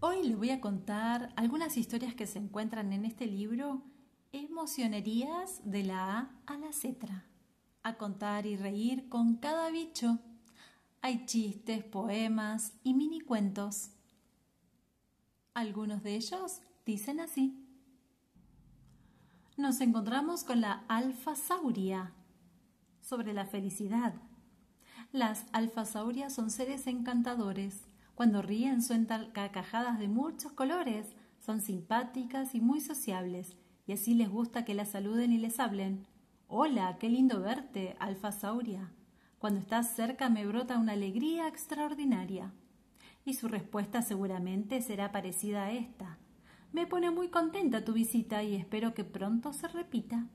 Hoy les voy a contar algunas historias que se encuentran en este libro, Emocionerías de la A a la Z. A contar y reír con cada bicho. Hay chistes, poemas y mini cuentos. Algunos de ellos dicen así. Nos encontramos con la alfasauria sobre la felicidad. Las alfasaurias son seres encantadores cuando ríen sueltan carcajadas de muchos colores, son simpáticas y muy sociables, y así les gusta que las saluden y les hablen. Hola, qué lindo verte, sauria. Cuando estás cerca me brota una alegría extraordinaria. Y su respuesta seguramente será parecida a esta. Me pone muy contenta tu visita y espero que pronto se repita.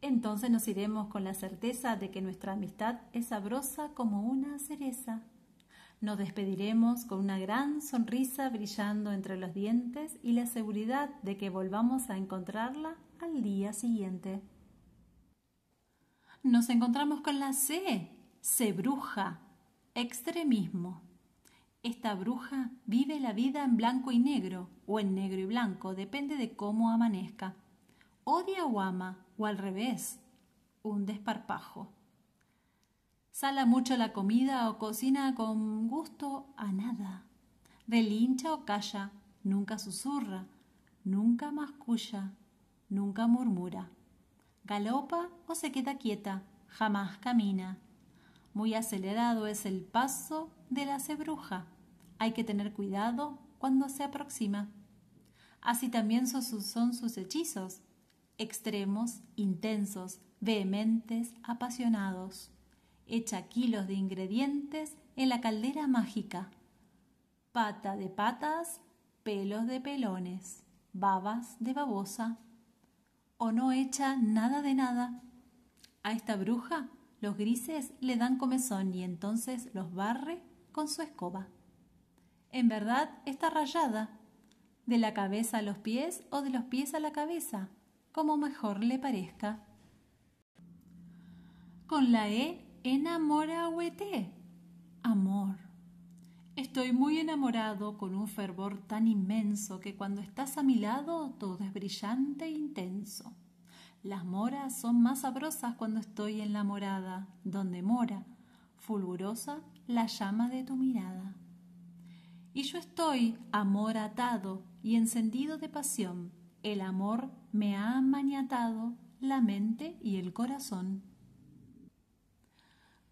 Entonces nos iremos con la certeza de que nuestra amistad es sabrosa como una cereza. Nos despediremos con una gran sonrisa brillando entre los dientes y la seguridad de que volvamos a encontrarla al día siguiente. Nos encontramos con la C, C bruja, extremismo. Esta bruja vive la vida en blanco y negro, o en negro y blanco, depende de cómo amanezca. Odia o ama, o al revés, un desparpajo. Sala mucho la comida o cocina con gusto a nada. Relincha o calla, nunca susurra, nunca masculla, nunca murmura. Galopa o se queda quieta, jamás camina. Muy acelerado es el paso de la cebruja. Hay que tener cuidado cuando se aproxima. Así también son sus hechizos, extremos, intensos, vehementes, apasionados echa kilos de ingredientes en la caldera mágica. Pata de patas, pelos de pelones, babas de babosa. O no echa nada de nada. A esta bruja los grises le dan comezón y entonces los barre con su escoba. En verdad está rayada, de la cabeza a los pies o de los pies a la cabeza, como mejor le parezca. Con la E Enamorahuete. Amor. Estoy muy enamorado con un fervor tan inmenso que cuando estás a mi lado todo es brillante e intenso. Las moras son más sabrosas cuando estoy en la morada, donde mora, fulgurosa, la llama de tu mirada. Y yo estoy, amor atado y encendido de pasión. El amor me ha maniatado la mente y el corazón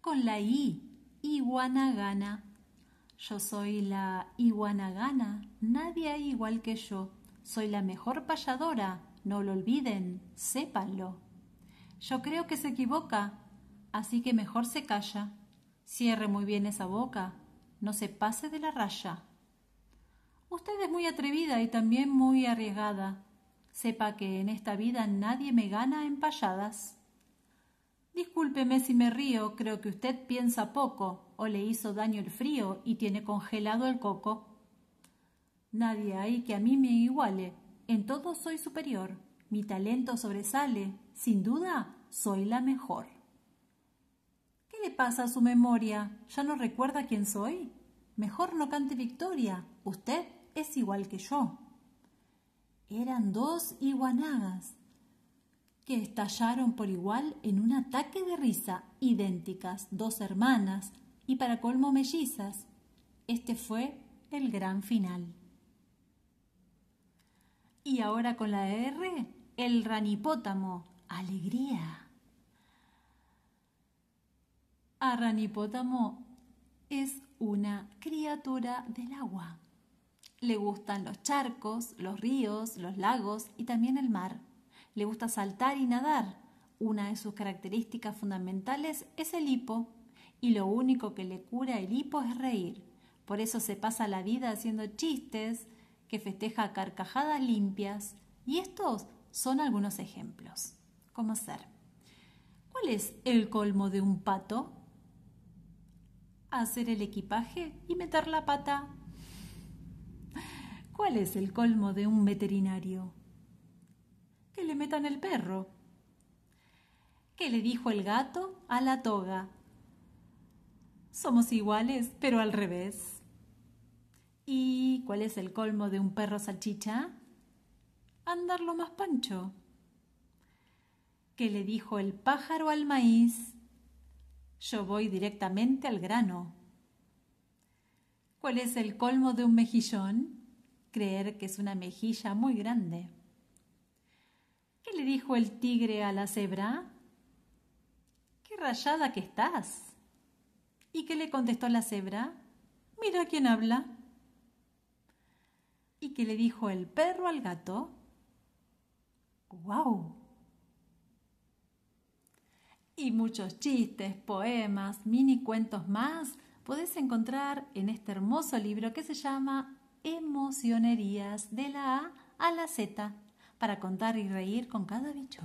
con la I, iguanagana. Yo soy la iguanagana, nadie hay igual que yo. Soy la mejor payadora, no lo olviden, sépanlo. Yo creo que se equivoca, así que mejor se calla. Cierre muy bien esa boca, no se pase de la raya. Usted es muy atrevida y también muy arriesgada. Sepa que en esta vida nadie me gana en payadas. Discúlpeme si me río, creo que usted piensa poco, o le hizo daño el frío y tiene congelado el coco. Nadie hay que a mí me iguale, en todo soy superior, mi talento sobresale, sin duda soy la mejor. ¿Qué le pasa a su memoria? ¿Ya no recuerda quién soy? Mejor no cante victoria, usted es igual que yo. Eran dos iguanagas, que estallaron por igual en un ataque de risa, idénticas, dos hermanas y para colmo mellizas. Este fue el gran final. Y ahora con la R, el ranipótamo, alegría. A ranipótamo es una criatura del agua. Le gustan los charcos, los ríos, los lagos y también el mar le gusta saltar y nadar. Una de sus características fundamentales es el hipo, y lo único que le cura el hipo es reír. Por eso se pasa la vida haciendo chistes, que festeja carcajadas limpias, y estos son algunos ejemplos. ¿Cómo ser? ¿Cuál es el colmo de un pato? Hacer el equipaje y meter la pata. ¿Cuál es el colmo de un veterinario? le metan el perro. ¿Qué le dijo el gato a la toga? Somos iguales, pero al revés. ¿Y cuál es el colmo de un perro salchicha? Andarlo más pancho. ¿Qué le dijo el pájaro al maíz? Yo voy directamente al grano. ¿Cuál es el colmo de un mejillón? Creer que es una mejilla muy grande dijo el tigre a la cebra? ¡Qué rayada que estás! ¿Y qué le contestó la cebra? Mira quién habla. ¿Y qué le dijo el perro al gato? ¡Guau! Y muchos chistes, poemas, mini cuentos más podés encontrar en este hermoso libro que se llama Emocionerías de la A a la Z para contar y reír con cada bicho.